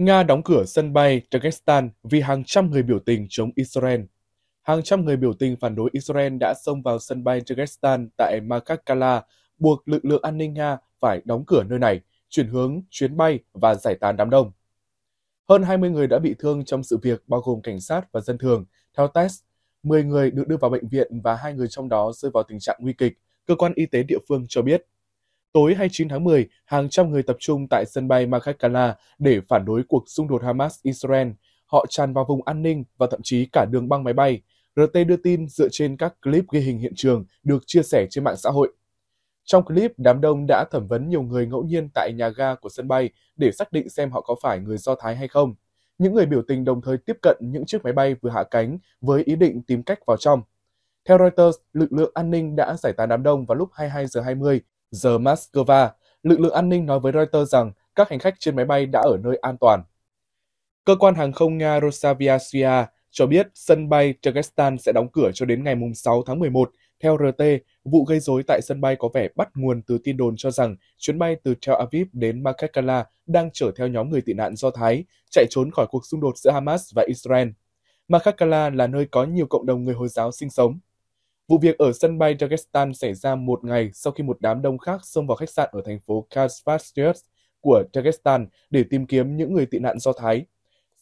Nga đóng cửa sân bay Dagestan vì hàng trăm người biểu tình chống Israel. Hàng trăm người biểu tình phản đối Israel đã xông vào sân bay Dagestan tại Makhachkala, buộc lực lượng an ninh Nga phải đóng cửa nơi này, chuyển hướng chuyến bay và giải tán đám đông. Hơn 20 người đã bị thương trong sự việc bao gồm cảnh sát và dân thường. Theo test, 10 người được đưa vào bệnh viện và hai người trong đó rơi vào tình trạng nguy kịch, cơ quan y tế địa phương cho biết tối 29 tháng 10, hàng trăm người tập trung tại sân bay Makhachkala để phản đối cuộc xung đột Hamas-Israel. Họ tràn vào vùng an ninh và thậm chí cả đường băng máy bay. RT đưa tin dựa trên các clip ghi hình hiện trường được chia sẻ trên mạng xã hội. Trong clip, đám đông đã thẩm vấn nhiều người ngẫu nhiên tại nhà ga của sân bay để xác định xem họ có phải người Do Thái hay không. Những người biểu tình đồng thời tiếp cận những chiếc máy bay vừa hạ cánh với ý định tìm cách vào trong. Theo Reuters, lực lượng an ninh đã giải tán đám đông vào lúc 22 giờ 20 giờ Moscow, lực lượng an ninh nói với Reuters rằng các hành khách trên máy bay đã ở nơi an toàn. Cơ quan hàng không Nga Rosaviasia cho biết sân bay Kyrgyzstan sẽ đóng cửa cho đến ngày 6 tháng 11. Theo RT, vụ gây rối tại sân bay có vẻ bắt nguồn từ tin đồn cho rằng chuyến bay từ Tel Aviv đến Makhachkala đang chở theo nhóm người tị nạn Do Thái, chạy trốn khỏi cuộc xung đột giữa Hamas và Israel. Makhachkala là nơi có nhiều cộng đồng người Hồi giáo sinh sống. Vụ việc ở sân bay Dagestan xảy ra một ngày sau khi một đám đông khác xông vào khách sạn ở thành phố Kazfastiyas của Dagestan để tìm kiếm những người tị nạn Do Thái.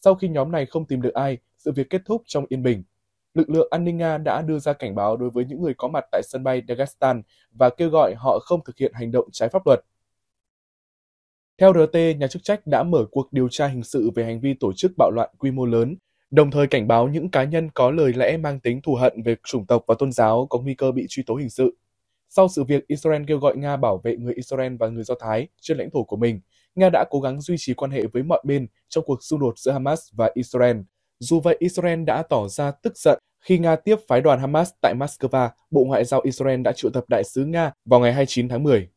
Sau khi nhóm này không tìm được ai, sự việc kết thúc trong yên bình. Lực lượng an ninh Nga đã đưa ra cảnh báo đối với những người có mặt tại sân bay Dagestan và kêu gọi họ không thực hiện hành động trái pháp luật. Theo RT, nhà chức trách đã mở cuộc điều tra hình sự về hành vi tổ chức bạo loạn quy mô lớn đồng thời cảnh báo những cá nhân có lời lẽ mang tính thù hận về chủng tộc và tôn giáo có nguy cơ bị truy tố hình sự. Sau sự việc Israel kêu gọi Nga bảo vệ người Israel và người Do Thái trên lãnh thổ của mình, Nga đã cố gắng duy trì quan hệ với mọi bên trong cuộc xung đột giữa Hamas và Israel. Dù vậy, Israel đã tỏ ra tức giận khi Nga tiếp phái đoàn Hamas tại Moscow, Bộ Ngoại giao Israel đã triệu tập đại sứ Nga vào ngày 29 tháng 10.